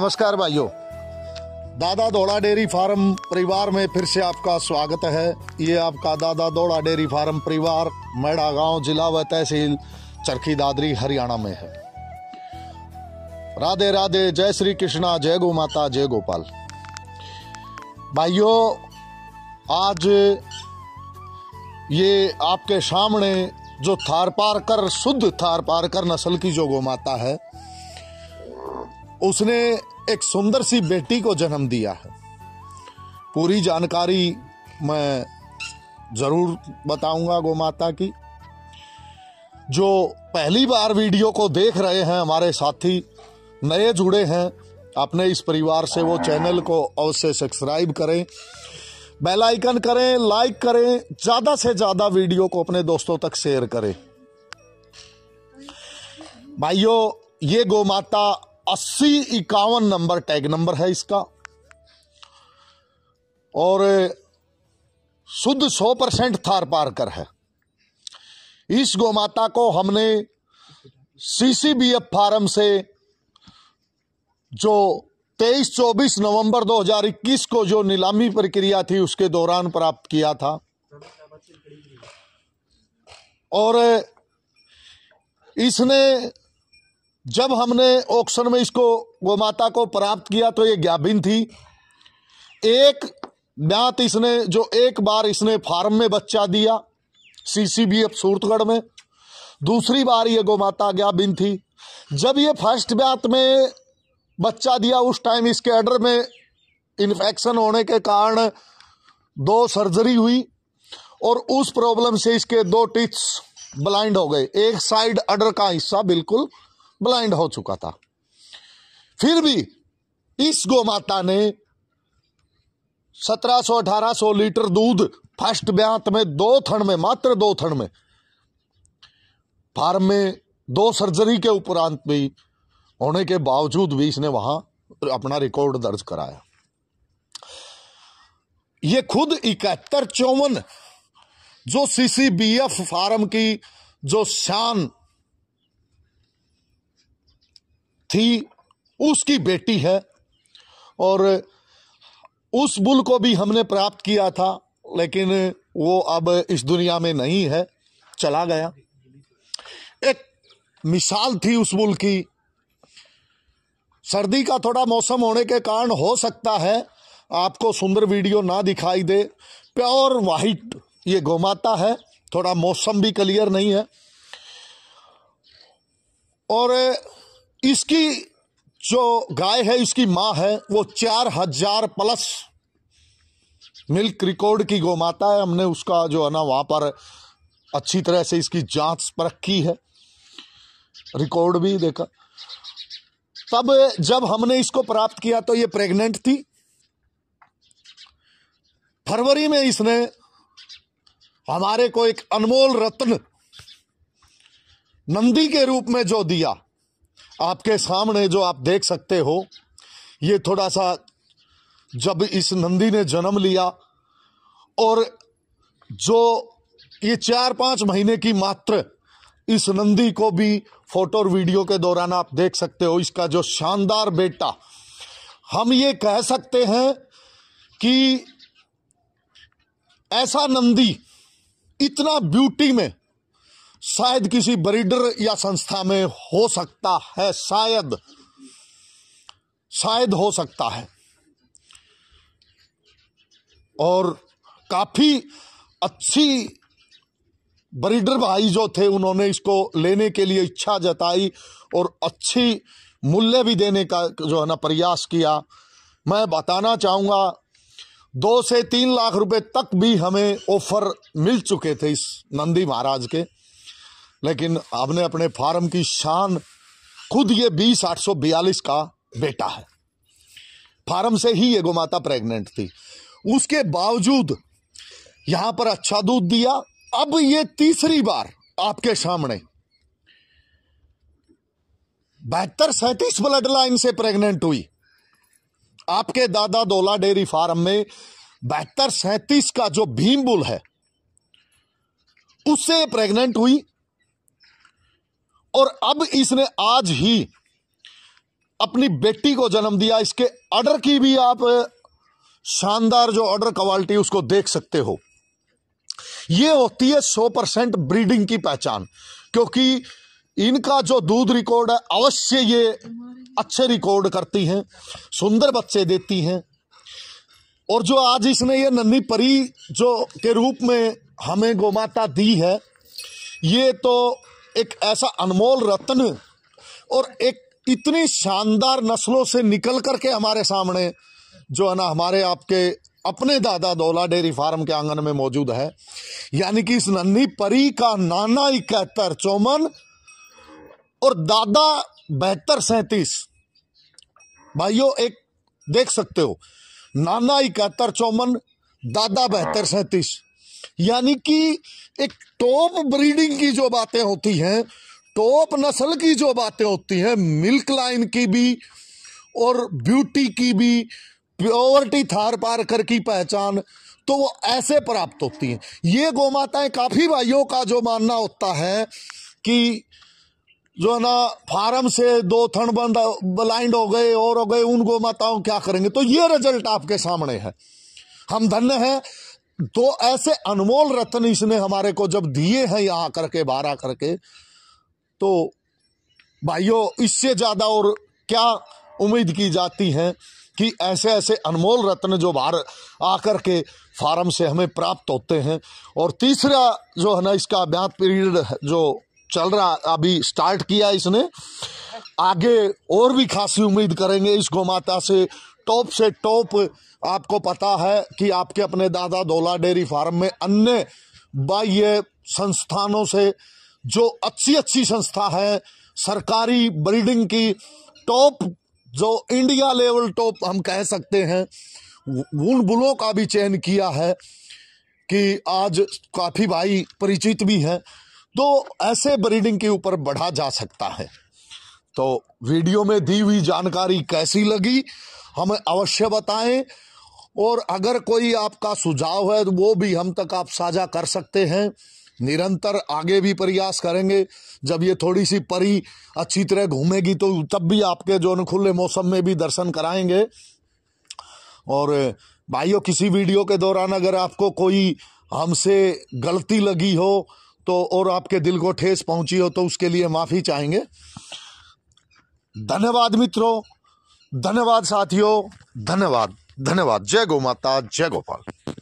नमस्कार भाइयों दादा दौड़ा डेयरी फार्म परिवार में फिर से आपका स्वागत है ये आपका दादा दौड़ा डेयरी फार्म परिवार मैड़ा गांव जिला व तहसील चरखी दादरी हरियाणा में है राधे राधे जय श्री कृष्णा जय गो माता जय गोपाल भाइयों आज ये आपके सामने जो थार पार कर शुद्ध थार पार कर नस्ल की जो गो माता है उसने एक सुंदर सी बेटी को जन्म दिया है पूरी जानकारी मैं ज़रूर बताऊंगा गो माता की जो पहली बार वीडियो को देख रहे हैं हमारे साथी नए जुड़े हैं अपने इस परिवार से वो चैनल को अवश्य सब्सक्राइब करें बेल आइकन करें लाइक करें ज़्यादा से ज़्यादा वीडियो को अपने दोस्तों तक शेयर करें भाइयों ये गो माता अस्सी इक्यावन नंबर टैग नंबर है इसका और शुद्ध सौ परसेंट थार पारकर है इस गोमाता को हमने सीसीबीएफ फार्म से जो 23-24 नवंबर 2021 को जो नीलामी प्रक्रिया थी उसके दौरान प्राप्त किया था और इसने जब हमने ऑक्शन में इसको गोमाता को प्राप्त किया तो ये गाभिन थी एक ज्ञात इसने जो एक बार इसने फार्म में बच्चा दिया सीसीबीएफ सूरतगढ़ में दूसरी बार ये माता गाभिन थी जब ये फर्स्ट ब्यात में बच्चा दिया उस टाइम इसके अडर में इन्फेक्शन होने के कारण दो सर्जरी हुई और उस प्रॉब्लम से इसके दो टिथ्स ब्लाइंड हो गए एक साइड अडर का हिस्सा बिल्कुल ब्लाइंड हो चुका था फिर भी इस गोमाता ने 1700-1800 लीटर दूध फर्स्ट ब्यांत में दो थण में मात्र दो थण में फार्म में दो सर्जरी के उपरांत भी होने के बावजूद भी इसने वहां अपना रिकॉर्ड दर्ज कराया ये खुद इकहत्तर चौवन जो सीसीबीएफ फार्म की जो शान थी उसकी बेटी है और उस बुल को भी हमने प्राप्त किया था लेकिन वो अब इस दुनिया में नहीं है चला गया एक मिसाल थी उस बुल की सर्दी का थोड़ा मौसम होने के कारण हो सकता है आपको सुंदर वीडियो ना दिखाई दे प्योर वाइट ये गोमाता है थोड़ा मौसम भी क्लियर नहीं है और इसकी जो गाय है इसकी माँ है वो चार हजार प्लस मिल्क रिकॉर्ड की गोमाता है हमने उसका जो है ना वहाँ पर अच्छी तरह से इसकी जांच परख की है रिकॉर्ड भी देखा तब जब हमने इसको प्राप्त किया तो ये प्रेग्नेंट थी फरवरी में इसने हमारे को एक अनमोल रत्न नंदी के रूप में जो दिया आपके सामने जो आप देख सकते हो ये थोड़ा सा जब इस नंदी ने जन्म लिया और जो ये चार पांच महीने की मात्र इस नंदी को भी फोटो और वीडियो के दौरान आप देख सकते हो इसका जो शानदार बेटा हम ये कह सकते हैं कि ऐसा नंदी इतना ब्यूटी में शायद किसी ब्रीडर या संस्था में हो सकता है शायद शायद हो सकता है और काफ़ी अच्छी ब्रीडर भाई जो थे उन्होंने इसको लेने के लिए इच्छा जताई और अच्छी मूल्य भी देने का जो है ना प्रयास किया मैं बताना चाहूंगा दो से तीन लाख रुपए तक भी हमें ऑफर मिल चुके थे इस नंदी महाराज के लेकिन आपने अपने फार्म की शान खुद ये बीस आठ सौ बयालीस का बेटा है फार्म से ही ये गोमाता प्रेग्नेंट थी उसके बावजूद यहां पर अच्छा दूध दिया अब ये तीसरी बार आपके सामने बहत्तर सैंतीस ब्लड लाइन से प्रेग्नेंट हुई आपके दादा दोला डेयरी फार्म में बहत्तर सैंतीस का जो भीमबुल है उससे प्रेग्नेंट हुई और अब इसने आज ही अपनी बेटी को जन्म दिया इसके ऑर्डर की भी आप शानदार जो ऑर्डर क्वालिटी उसको देख सकते हो ये होती है सौ परसेंट ब्रीडिंग की पहचान क्योंकि इनका जो दूध रिकॉर्ड है अवश्य ये अच्छे रिकॉर्ड करती हैं सुंदर बच्चे देती हैं और जो आज इसने ये नन्ही परी जो के रूप में हमें गोमाता दी है ये तो एक ऐसा अनमोल रत्न और एक इतनी शानदार नस्लों से निकल करके हमारे सामने जो है ना हमारे आपके अपने दादा दौला डेयरी फार्म के आंगन में मौजूद है यानी कि इस नन्ही परी का नाना इकहत्तर चौमन और दादा बहत्तर सैतीस भाइयों एक देख सकते हो नाना इकहत्तर चौमन दादा बहत्तर सैतीस यानी कि एक टॉप ब्रीडिंग की जो बातें होती हैं टॉप नस्ल की जो बातें होती हैं मिल्क लाइन की भी और ब्यूटी की भी प्योरिटी थार कर की पहचान तो वो ऐसे प्राप्त होती हैं ये गोमाताएं काफ़ी भाइयों का जो मानना होता है कि जो है ना फार्म से दो थन बंद ब्लाइंड हो गए और हो गए उन गोमाताओं क्या करेंगे तो ये रिजल्ट आपके सामने है हम धन्य हैं तो ऐसे अनमोल रत्न इसने हमारे को जब दिए हैं यहाँ करके बाहर आकर करके तो भाइयों इससे ज़्यादा और क्या उम्मीद की जाती है कि ऐसे ऐसे अनमोल रत्न जो बाहर आकर के फार्म से हमें प्राप्त होते हैं और तीसरा जो है ना इसका अभ्यास पीरियड जो चल रहा अभी स्टार्ट किया इसने आगे और भी खासी उम्मीद करेंगे इस गौ माता से टॉप से टॉप आपको पता है कि आपके अपने दादा दोला डेयरी फार्म में अन्य बाह्य संस्थानों से जो अच्छी अच्छी संस्था है सरकारी ब्रीडिंग की टॉप जो इंडिया लेवल टॉप हम कह सकते हैं उन बुलों का भी चयन किया है कि आज काफ़ी भाई परिचित भी हैं तो ऐसे ब्रीडिंग के ऊपर बढ़ा जा सकता है तो वीडियो में दी हुई जानकारी कैसी लगी हमें अवश्य बताएं और अगर कोई आपका सुझाव है तो वो भी हम तक आप साझा कर सकते हैं निरंतर आगे भी प्रयास करेंगे जब ये थोड़ी सी परी अच्छी तरह घूमेगी तो तब भी आपके जो खुले मौसम में भी दर्शन कराएंगे और भाइयों किसी वीडियो के दौरान अगर आपको कोई हमसे गलती लगी हो तो और आपके दिल को ठेस पहुंची हो तो उसके लिए माफ़ी चाहेंगे धन्यवाद मित्रों धन्यवाद साथियों धन्यवाद धन्यवाद जय गो माता जय गोपाल